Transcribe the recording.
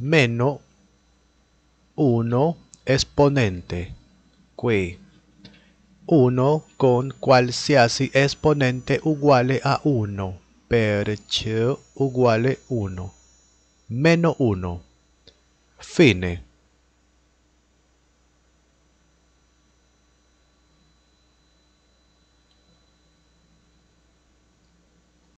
menos 1 exponente qui 1 con qualsiasi exponente uguale a 1 per ch uguale 1 meno 1 fine